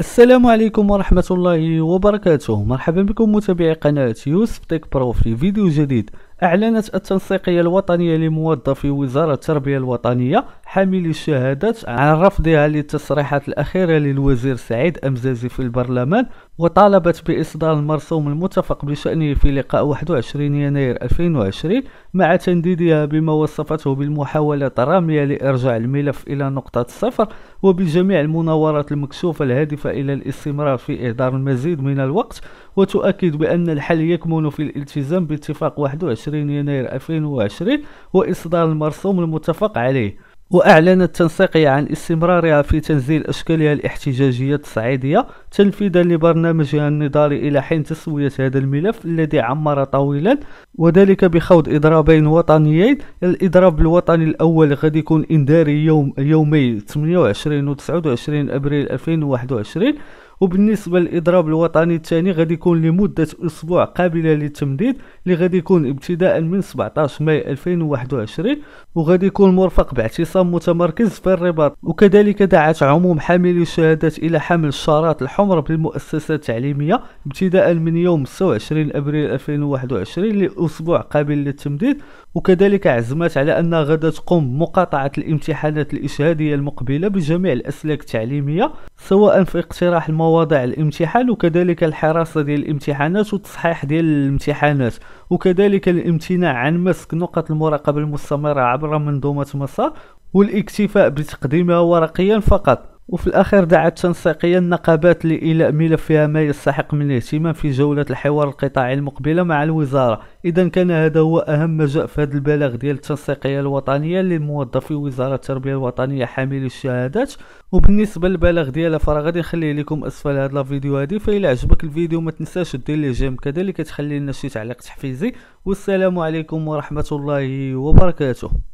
السلام عليكم ورحمة الله وبركاته مرحبا بكم متابعي قناة يوسف تيك برو في فيديو جديد أعلنت التنسيقية الوطنية لموظفي وزارة التربية الوطنية حاملي الشهادات عن رفضها للتصريحات الأخيرة للوزير سعيد أمزازي في البرلمان وطالبت بإصدار المرسوم المتفق بشأنه في لقاء 21 يناير 2020 مع تنديدها بما وصفته بالمحاولة الرامية لإرجاع الملف إلى نقطة الصفر وبجميع المناورات المكشوفة الهادفة إلى الاستمرار في إهدار المزيد من الوقت وتؤكد بأن الحل يكمن في الالتزام باتفاق 21 20 يناير 2020 وإصدار المرسوم المتفق عليه وأعلنت التنسيقية عن استمرارها في تنزيل أشكالها الاحتجاجية التصعيدية تنفيذا لبرنامجها النضالي إلى حين تسوية هذا الملف الذي عمر طويلا وذلك بخوض إضرابين وطنيين الإضراب الوطني الأول غادي يكون إنذاري يوم يومي 28 و 29 أبريل 2021 وبالنسبه للاضراب الوطني الثاني غادي يكون لمده اسبوع قابله للتمديد اللي غادي يكون ابتداء من 17 ماي 2021 وغادي يكون مرفق باعتصام متمركز في الرباط وكذلك دعت عموم حاملي الشهادات الى حمل الشارات الحمر بالمؤسسات التعليميه ابتداء من يوم 26 ابريل 2021 لاسبوع قابل للتمديد وكذلك عزمت على انها غدا تقوم مقاطعه الامتحانات الاشهاديه المقبله بجميع الاسلاك التعليميه سواء في اقتراح المواضيع الامتحان وكذلك الحراسة ديال الامتحانات وتصحيح ديال الامتحانات وكذلك الامتناع عن مسك نقط المراقبة المستمرة عبر منظومة مسار والاكتفاء بتقديمها ورقيا فقط وفي الأخير دعت تنسيقيا النقابات لإيلاء ملفها ما يستحق من الاهتمام في جولة الحوار القطاعي المقبلة مع الوزارة إذا كان هذا هو أهم ما جاء في هذا البلاغ ديال التنسيقية الوطنية لموظفي وزارة التربية الوطنية حاملي الشهادات وبالنسبة للبلاغ ديالها غادي نخليه لكم أسفل هذا الفيديو هذه فإلى عجبك الفيديو ما تنساش دير ليه جيم كذلك تخلي لنا شي تعليق تحفيزي والسلام عليكم ورحمة الله وبركاته